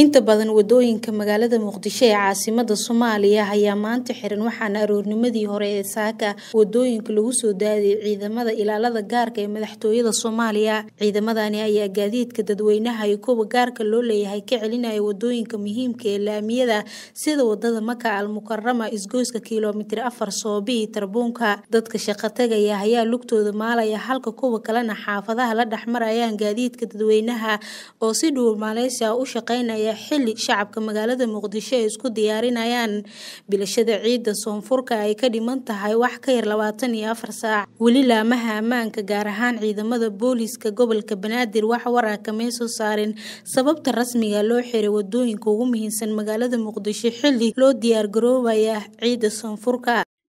inta badan wadooyinka magaalada muqdisho ee caasimada soomaaliya ayaa maanta xiran waxaana aroornimadii hore ee saaka wadooyinka lagu soo daadiyay ciidamada ilaalada gaarka ee madaxtooyada soomaaliya ciidamadani ayaa gaadiidka dadweynaha iyo kuwa gaarka loo leeyahay ka celinaya wadooyinka muhiimka ee laamiyada sida wadada maka almukarama isgoyska kilomitir afar soobi soobii tarbuunka dadka shaqotagaya ayaa lugtooda maalaya halka kuwa kalena xaafadaha la dhex marayaan gaadiidka dadweynaha oo si dhuul ah u shaqeynaya sameeya xili shacabka magaalada muqdisho ay isku diyaarinayaan bilashada ciidda soonfurka ay ka dhiman tahay wax ka yar labaatan iyo afar saac weli laamaha ammaanka gaar ahaan ciidamada booliiska gobolka banaadir wax waraa ah kamay soo saarin sababta rasmiga loo xiray wadooyinka ugu muhiimsan magaalada muqdisho xili loo diyaargaroobaya ciidda soonfurka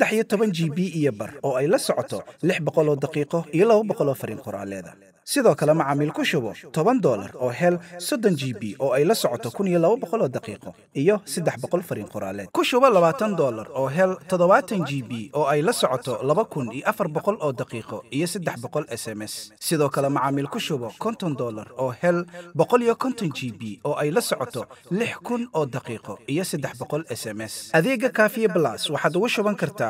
saddex iyo toban g b iyo bar oo ay la socoto lix boqol oo daqiiqo iyo laba boqol oo fariin qoraaleeda sidoo kale macaamiil ku shubo toban doolar oo hel soddon g b oo ay la socoto kun iyo laba boqol oo daqiiqo iyo saddex boqol fariin qoraaleed ku shubo labaatan doolar oo hel toddobaatan g b oo ay la socoto laba kun iyo afar boqol oo daqiiqo iyo saddex boqol s m s sidoo kale macaamiil ku shubo konton doolar oo hel boqol iyo konton g b oo ay la socoto lix kun oo daqiiqo iyo saddex boqol s m s adeega kaafiye blas waxaad ugu shuban kartaa